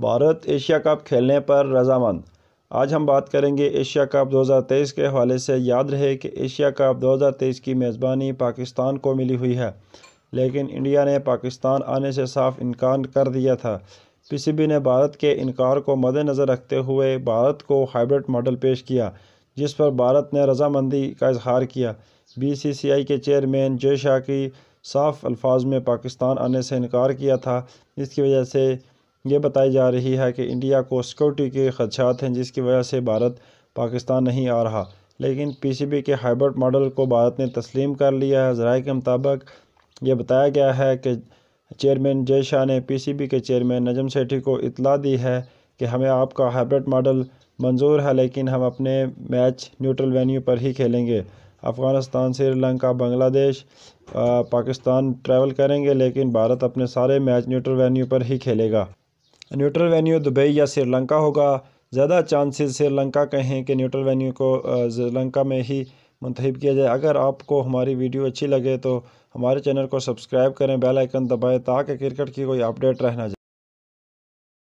Bharat Asia cup खेलने पर रजामंद आज हम बात करेंगे एशिया कप 2023 के हवाले से याद रहे कि एशिया कप 2023 की मेज़बानी पाकिस्तान को मिली हुई है लेकिन इंडिया ने पाकिस्तान आने से साफ इनकार कर दिया था पीसीबी ने भारत के इनकार को मद्देनज़र रखते हुए भारत को हाइब्रिड मॉडल पेश किया जिस पर भारत ने रजामंदी का इजहार किया बीसीसीआई के चेयरमैन जय शाह की साफ अल्फाज में पाकिस्तान आने से इनकार किया था जिसकी वजह से ये बताई जा रही है कि इंडिया को सिक्योरिटी के खदशात हैं जिसकी वजह से भारत पाकिस्तान नहीं आ रहा लेकिन पीसीबी के हाइब्रिड मॉडल को भारत ने तस्लीम कर लिया है जराए के मुताबिक ये बताया गया है कि चेयरमैन जय शाह ने पीसीबी के चेयरमैन नजम सेठी को इतला दी है कि हमें आपका हाइब्रिड मॉडल मंजूर है लेकिन हम अपने मैच न्यूट्रल वेन्यू पर ही खेलेंगे अफ़गानिस्तान श्रीलंका बांग्लादेश पाकिस्तान ट्रैवल करेंगे लेकिन भारत अपने सारे मैच न्यूट्रल वेन्यू पर ही खेलेगा न्यूट्रल वेन्यू दुबई या श्रीलंका होगा ज़्यादा चांसेस श्रीलंका के हैं कि न्यूट्रल वेन्यू को श्रीलंका में ही मंतखब किया जाए अगर आपको हमारी वीडियो अच्छी लगे तो हमारे चैनल को सब्सक्राइब करें बेल आइकन दबाएं ताकि क्रिकेट की कोई अपडेट रहना जाए